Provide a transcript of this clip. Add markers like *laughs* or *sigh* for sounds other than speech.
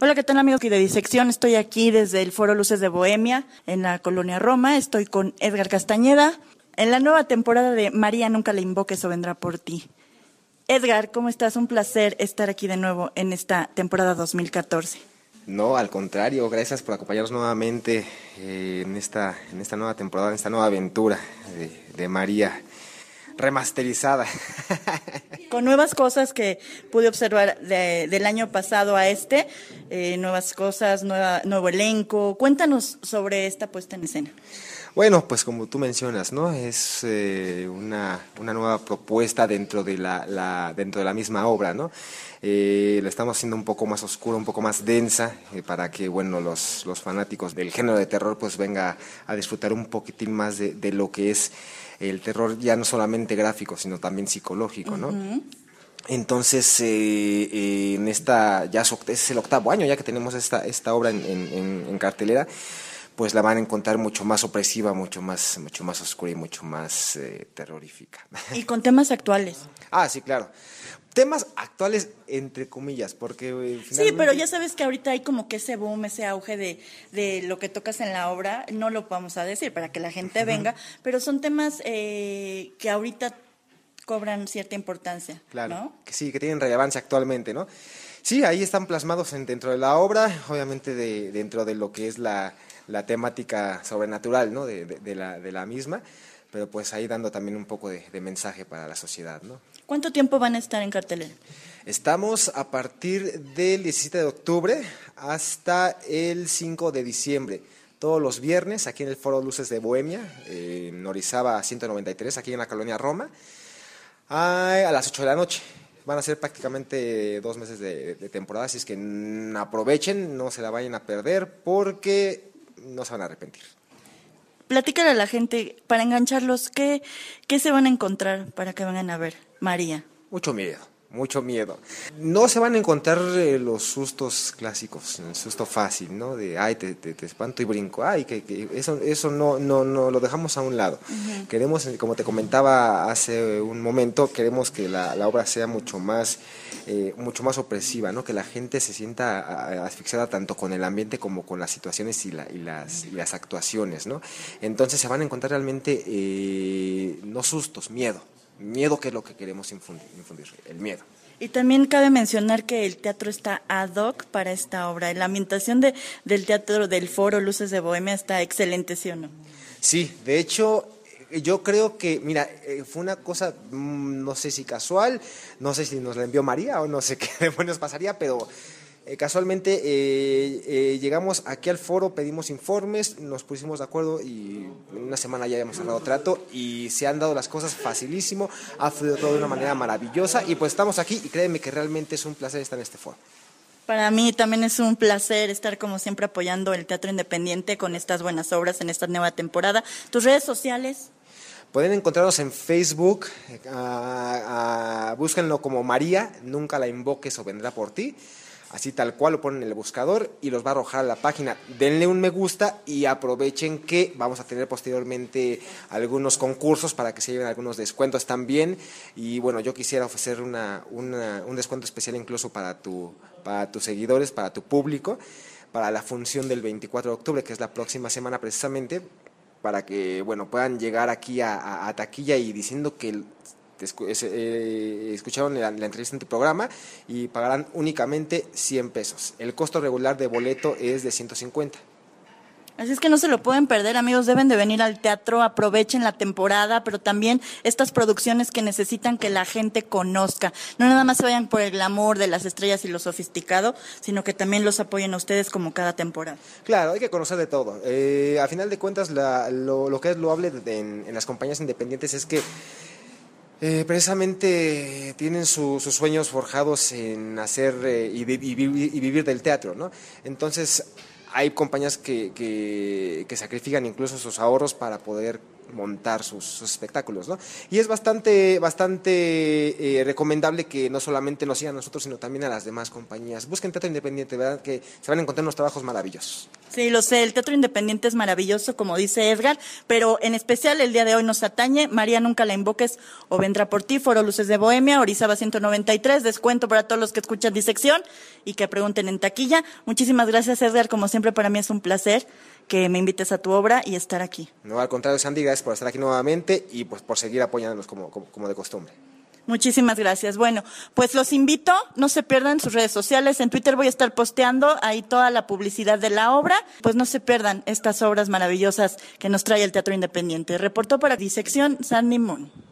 Hola, ¿qué tal amigos de Disección? Estoy aquí desde el Foro Luces de Bohemia, en la Colonia Roma. Estoy con Edgar Castañeda, en la nueva temporada de María Nunca le invoques o vendrá por ti. Edgar, ¿cómo estás? Un placer estar aquí de nuevo en esta temporada 2014. No, al contrario, gracias por acompañarnos nuevamente eh, en, esta, en esta nueva temporada, en esta nueva aventura de María remasterizada. *laughs* con nuevas cosas que pude observar del año pasado a este, eh, nuevas cosas, nuevo elenco. Cuéntanos sobre esta puesta en escena. Bueno, pues como tú mencionas, ¿no? Es eh, una, una, nueva propuesta dentro de la, dentro de la misma obra, ¿no? Eh, la estamos haciendo un poco más oscura, un poco más densa, para que, bueno, los, los fanáticos del género de terror pues venga a disfrutar un poquitín más de lo que es el terror ya no solamente gráfico, sino también psicológico, ¿no? Entonces, eh, eh, en esta, ya es el octavo año ya que tenemos esta, esta obra en, en, en cartelera pues la van a encontrar mucho más opresiva, mucho más, mucho más oscura y mucho más eh, terrorífica. Y con temas actuales. *laughs* Ah, sí, claro. Temas actuales, entre comillas, porque... Eh, sí, pero ya sabes que ahorita hay como que ese boom, ese auge de, lo que tocas en la obra, no lo vamos a decir para que la gente venga, pero son temas eh, que ahorita cobran cierta importancia. Claro, que sí, que tienen relevancia actualmente, ¿no? Sí, ahí están plasmados en, dentro de la obra, obviamente de, dentro de lo que es la, la temática sobrenatural ¿no? de, la, de la misma, pero pues ahí dando también un poco de, mensaje para la sociedad. ¿no? ¿Cuánto tiempo van a estar en cartelera? Estamos a partir del 17 de octubre hasta el 5 de diciembre. Todos los viernes aquí en el Foro Luces de Bohemia, eh, en Orizaba 193, aquí en la colonia Roma, a, las 8 de la noche van a ser prácticamente dos meses de, de, temporada, así es que aprovechen, no se la vayan a perder, porque no se van a arrepentir. Platícale a la gente, para engancharlos, ¿qué, se van a encontrar para que vengan a ver María? Mucho miedo mucho miedo. No se van a encontrar eh, los sustos clásicos, el susto fácil, ¿no? De, ay, te, te, espanto y brinco, ay, que, que, eso, eso no, no, no, lo dejamos a un lado. Queremos, eh, como te comentaba hace un momento, queremos que la, la obra sea mucho más, eh, mucho más opresiva, ¿no? Que la gente se sienta asfixiada tanto con el ambiente como con las situaciones y, y, las, las actuaciones, ¿no? Entonces se van a encontrar realmente, no sustos, miedo miedo que es lo que queremos infundir, el miedo. Y también cabe mencionar que el teatro está ad hoc para esta obra. La ambientación del teatro del foro Luces de Bohemia está excelente, ¿sí o no? Sí, de hecho, eh, yo creo que, mira, eh, fue una cosa, mm, no sé si casual, no sé si nos la envió María o no sé *laughs* qué demonios pasaría, pero eh, casualmente eh, eh, llegamos aquí al foro, pedimos informes, nos pusimos de acuerdo y en una semana ya habíamos cerrado trato y se han dado las cosas facilísimo, ha fluido todo de una manera maravillosa y pues estamos aquí y créeme que realmente es un placer estar en este foro. Para mí también es un placer estar como siempre apoyando el teatro independiente con estas buenas obras en esta nueva temporada. ¿Tus redes sociales? Pueden encontrarnos en Facebook, búsquenlo como María, nunca la invoques o vendrá por ti así tal cual lo ponen en el buscador y los va a arrojar a la página. Denle un me gusta y aprovechen que vamos a tener posteriormente algunos concursos para que se lleven algunos descuentos también. Y bueno, yo quisiera ofrecer una, un descuento especial incluso para, tu, para tus seguidores, para tu público, para la función del 24 de octubre, que es la próxima semana precisamente para que bueno puedan llegar aquí a, a taquilla y diciendo que eh, escucharon la, entrevista en tu programa y pagarán únicamente 100 pesos. El costo regular de boleto es de 150. Así es que no se lo pueden perder, amigos, deben de venir al teatro, aprovechen la temporada, pero también estas producciones que necesitan que la gente conozca. No nada más se vayan por el glamour de las estrellas y lo sofisticado, sino que también los apoyen a ustedes como cada temporada. Claro, hay que conocer de todo. Eh, a final de cuentas, lo, que es loable en las compañías independientes es que eh, precisamente tienen sus sueños forjados en hacer eh, y, y, vivir del teatro, ¿no? Entonces hay compañías que sacrifican incluso sus ahorros para poder montar sus, espectáculos, ¿no? Y es bastante, bastante eh, recomendable que no solamente lo sigan a nosotros, sino también a las demás compañías. Busquen Teatro Independiente, ¿verdad? Que se van a encontrar unos trabajos maravillosos. Sí, lo sé, el Teatro Independiente es maravilloso, como dice Edgar, pero en especial el día de hoy nos atañe, María Nunca la Invoques o Vendrá por ti, Foro Luces de Bohemia, Orizaba 193, descuento para todos los que escuchan Disección y que pregunten en taquilla. Muchísimas gracias Edgar, como siempre para mí es un placer que me invites a tu obra y estar aquí. No, al contrario, Sandy, gracias por estar aquí nuevamente y pues por seguir apoyándonos como, de costumbre. Muchísimas gracias. Bueno, pues los invito, no se pierdan sus redes sociales. En Twitter voy a estar posteando ahí toda la publicidad de la obra. Pues no se pierdan estas obras maravillosas que nos trae el Teatro Independiente. Reportó para Disección Sandy Moon.